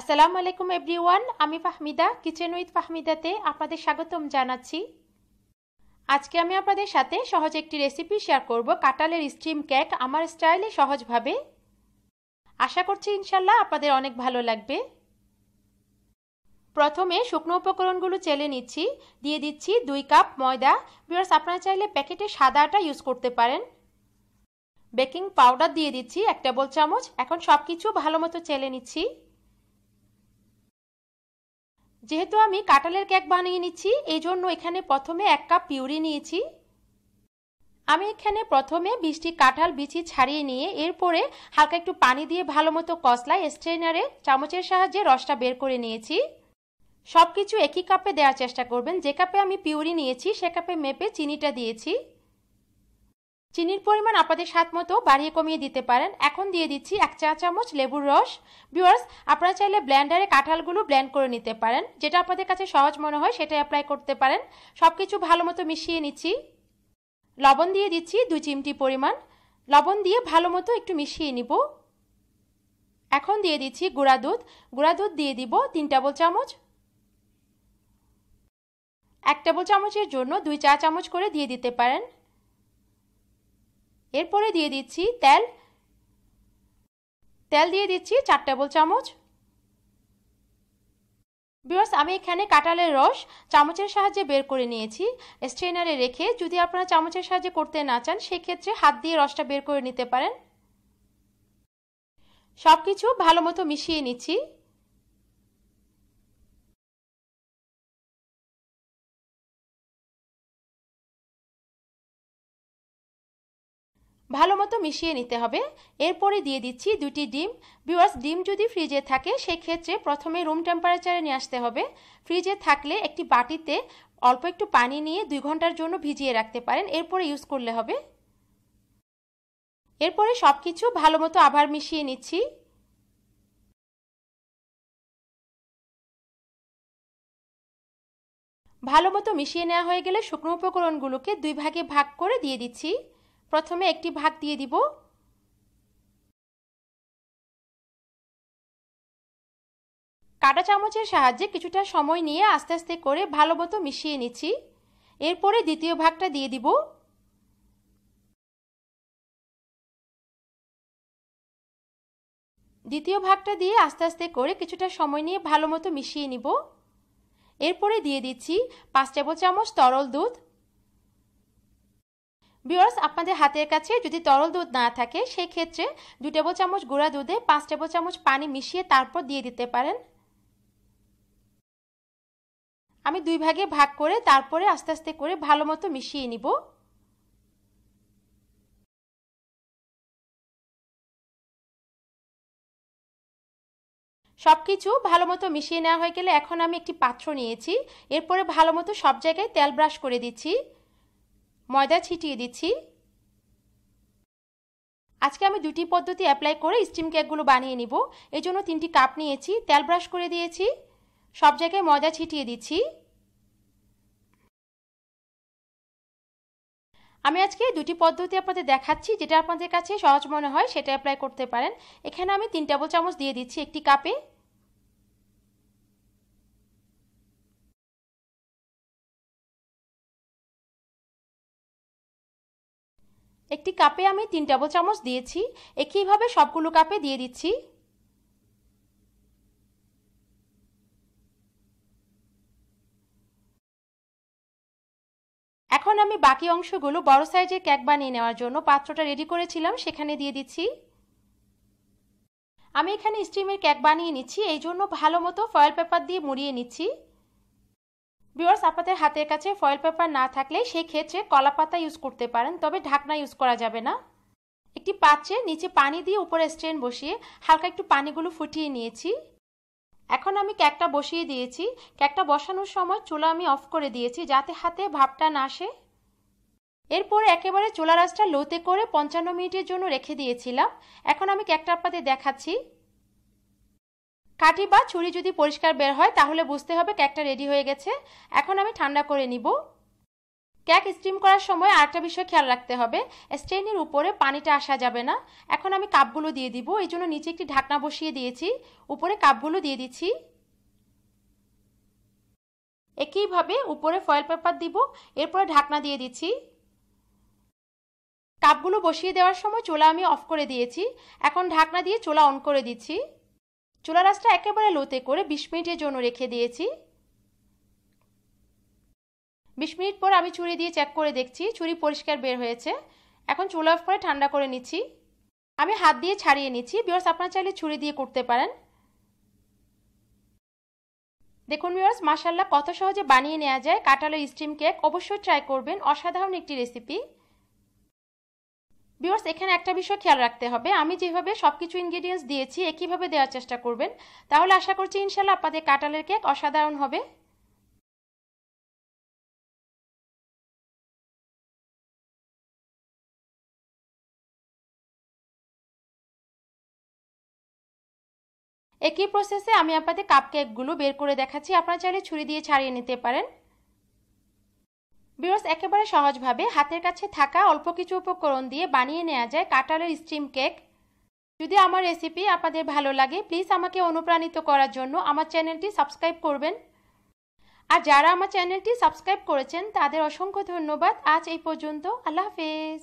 আসসালামু আলাইকুম এভরিওয়ান আমি ফাহমিদা কিচেন উইথ ফাহমিদাতে আপনাদের স্বাগতম জানাচ্ছি আজকে আমি আপনাদের সাথে সহজ একটি রেসিপি শেয়ার করব কাঁটালের স্টিম কেক আমার স্টাইলে সহজভাবে আশা করছি ইনশাল্লাহ আপনাদের অনেক ভালো লাগবে প্রথমে শুকনো উপকরণগুলো চেলে নিচ্ছি দিয়ে দিচ্ছি দুই কাপ ময়দা বিয়ার্স আপনারা চাইলে প্যাকেটে সাদা আটা ইউজ করতে পারেন বেকিং পাউডার দিয়ে দিচ্ছি এক টেবল চামচ এখন সব কিছু ভালো মতো চেলে নিচ্ছি যেহেতু আমি কাঁঠালের কেক বানিয়ে নিচ্ছি এই জন্য এখানে প্রথমে এক কাপ পিউরি নিয়েছি আমি এখানে প্রথমে বিশটি কাঁঠাল বিচি ছাড়িয়ে নিয়ে এরপরে হালকা একটু পানি দিয়ে ভালো মতো কসলা স্ট্রেনারে চামচের সাহায্যে রসটা বের করে নিয়েছি সব কিছু একই কাপে দেওয়ার চেষ্টা করবেন যে কাপে আমি পিউরি নিয়েছি সে কাপে মেপে চিনিটা দিয়েছি চিনির পরিমাণ আপনাদের স্বাদ মতো বাড়িয়ে কমিয়ে দিতে পারেন এখন দিয়ে দিচ্ছি এক চা চামচ লেবুর রস ভিউয়ার্স আপনারা চাইলে ব্ল্যান্ডারে কাঁঠালগুলো ব্ল্যান্ড করে নিতে পারেন যেটা আপনাদের কাছে সহজ মনে হয় সেটাই অ্যাপ্লাই করতে পারেন সব কিছু ভালো মতো মিশিয়ে নিচ্ছি লবণ দিয়ে দিচ্ছি দুই চিমটি পরিমাণ লবণ দিয়ে ভালো মতো একটু মিশিয়ে নিব এখন দিয়ে দিচ্ছি গুঁড়া দুধ গুঁড়া দুধ দিয়ে দিব তিন টেবল চামচ এক টেবল চামচের জন্য দুই চা চামচ করে দিয়ে দিতে পারেন এরপরে দিয়ে দিচ্ছি তেল তেল দিয়ে দিচ্ছি চার টেবিল চামচ বিকজ আমি এখানে কাঁঠালের রস চামচের সাহায্যে বের করে নিয়েছি স্ট্রেনারে রেখে যদি আপনারা চামচের সাহায্যে করতে না চান সেক্ষেত্রে হাত দিয়ে রসটা বের করে নিতে পারেন সব কিছু ভালো মতো মিশিয়ে নিচ্ছি ভালো মতো মিশিয়ে নিতে হবে এরপরে দিয়ে দিচ্ছি দুটি ডিম বিওয়ার্স ডিম যদি ফ্রিজে থাকে সেক্ষেত্রে প্রথমে রুম টেম্পারেচারে নিয়ে আসতে হবে ফ্রিজে থাকলে একটি বাটিতে অল্প একটু পানি নিয়ে দুই ঘন্টার জন্য ভিজিয়ে রাখতে পারেন এরপরে ইউজ করলে হবে এরপরে সব কিছু ভালো মতো আবার মিশিয়ে নিচ্ছি ভালো মতো মিশিয়ে নেওয়া হয়ে গেলে শুকনো উপকরণগুলোকে দুই ভাগে ভাগ করে দিয়ে দিচ্ছি প্রথমে একটি ভাগ দিয়ে দিব কাটা চামচের সাহায্যে কিছুটা সময় নিয়ে আস্তে আস্তে করে ভালো মতো মিশিয়ে নিচ্ছি এরপরে দ্বিতীয় ভাগটা দিয়ে দিব দ্বিতীয় ভাগটা দিয়ে আস্তে আস্তে করে কিছুটা সময় নিয়ে ভালো মতো মিশিয়ে নিব এরপরে দিয়ে দিচ্ছি পাঁচ টেবিল চামচ তরল দুধ বিওয়ার্স আপনাদের হাতের কাছে যদি তরল দুধ না থাকে সেই ক্ষেত্রে দু টেবিল চামচ গুঁড়া দুধে পাঁচ টেবিল চামচ পানি মিশিয়ে তারপর দিয়ে দিতে পারেন আমি দুই ভাগে ভাগ করে তারপরে আস্তে আস্তে করে ভালো মতো মিশিয়ে নিব সব কিছু ভালো মতো মিশিয়ে নেওয়া হয়ে গেলে এখন আমি একটি পাত্র নিয়েছি এরপরে ভালো মতো সব জায়গায় তেল ব্রাশ করে দিচ্ছি ময়দা ছিটিয়ে দিচ্ছি আজকে আমি দুটি পদ্ধতি অ্যাপ্লাই করে স্টিম কেকগুলো বানিয়ে নিব এই জন্য তিনটি কাপ নিয়েছি তেল ব্রাশ করে দিয়েছি সব জায়গায় ময়দা ছিটিয়ে দিচ্ছি আমি আজকে দুটি পদ্ধতি আপনাদের দেখাচ্ছি যেটা আপনাদের কাছে সহজ মনে হয় সেটা অ্যাপ্লাই করতে পারেন এখানে আমি তিন টেবিল চামচ দিয়ে দিচ্ছি একটি কাপে একটি কাপে আমি তিন টেবিল চামচ দিয়েছি একইভাবে সবগুলো কাপে দিয়ে দিচ্ছি এখন আমি বাকি অংশগুলো বড় সাইজের কেক বানিয়ে নেওয়ার জন্য পাত্রটা রেডি করেছিলাম সেখানে দিয়ে দিচ্ছি আমি এখানে স্টিমের কেক বানিয়ে নিচ্ছি এই জন্য ভালো মতো ফয়েল পেপার দিয়ে মুড়িয়ে নিচ্ছি ভিউয়ার্স আপনাদের হাতের কাছে ফয়েল পেপার না থাকলে সেই ক্ষেত্রে কলা পাতা ইউজ করতে পারেন তবে ঢাকনা ইউজ করা যাবে না একটি পাত্রে নিচে পানি দিয়ে উপরে স্ট্রেন বসিয়ে হালকা একটু পানিগুলো ফুটিয়ে নিয়েছি এখন আমি ক্যাকটা বসিয়ে দিয়েছি ক্যাকটা বসানোর সময় চুলা আমি অফ করে দিয়েছি যাতে হাতে ভাবটা না আসে এরপর একেবারে চুলা রাসটা লোতে করে পঞ্চান্ন মিনিটের জন্য রেখে দিয়েছিলাম এখন আমি ক্যাকটা আপনাদের দেখাচ্ছি কাঠি বা ছুরি যদি পরিষ্কার বের হয় তাহলে বুঝতে হবে কেকটা রেডি হয়ে গেছে এখন আমি ঠান্ডা করে নিব কেক স্টিম করার সময় আরেকটা বিষয় খেয়াল রাখতে হবে স্টেনের উপরে পানিটা আসা যাবে না এখন আমি কাপগুলো দিয়ে দিব এই জন্য নিচে একটি ঢাকনা বসিয়ে দিয়েছি উপরে কাপগুলো দিয়ে দিচ্ছি একইভাবে উপরে ফয়েল পেপার দিব এরপরে ঢাকনা দিয়ে দিচ্ছি কাপগুলো বসিয়ে দেওয়ার সময় চোলা আমি অফ করে দিয়েছি এখন ঢাকনা দিয়ে চোলা অন করে দিচ্ছি চুলা রাসটা একেবারে লোতে করে বিশ মিনিটের জন্য রেখে দিয়েছি বিশ মিনিট পর আমি চুরি দিয়ে চেক করে দেখছি চুরি পরিষ্কার বের হয়েছে এখন চুলা অফ করে ঠান্ডা করে নিচ্ছি আমি হাত দিয়ে ছাড়িয়ে নিচ্ছি বিয়ার্স আপনার চাইলে ছুরি দিয়ে করতে পারেন দেখুন বিয়ার্স মাসাল্লাহ কত সহজে বানিয়ে নেওয়া যায় কাটালো স্টিম কেক অবশ্যই ট্রাই করবেন অসাধারণ একটি রেসিপি ভিউয়ার্স এখানে একটা বিষয় খেয়াল রাখতে হবে আমি যেভাবে সব কিছু ইনগ্রিডিয়েন্টস দিয়েছি একইভাবে দেওয়ার চেষ্টা করবেন তাহলে আশা করছি ইনশাল্লাহ আপনাদের কাঁটালের কেক অসাধারণ হবে একই প্রসেসে আমি আপনাদের কাপ কেকগুলো বের করে দেখাচ্ছি আপনারা চাইলে ছুরি দিয়ে ছাড়িয়ে নিতে পারেন বিরস একেবারে সহজভাবে হাতের কাছে থাকা অল্প কিছু উপকরণ দিয়ে বানিয়ে নেওয়া যায় কাঁঠালের স্টিম কেক যদি আমার রেসিপি আপনাদের ভালো লাগে প্লিজ আমাকে অনুপ্রাণিত করার জন্য আমার চ্যানেলটি সাবস্ক্রাইব করবেন আর যারা আমার চ্যানেলটি সাবস্ক্রাইব করেছেন তাদের অসংখ্য ধন্যবাদ আজ এই পর্যন্ত আল্লাহ হাফেজ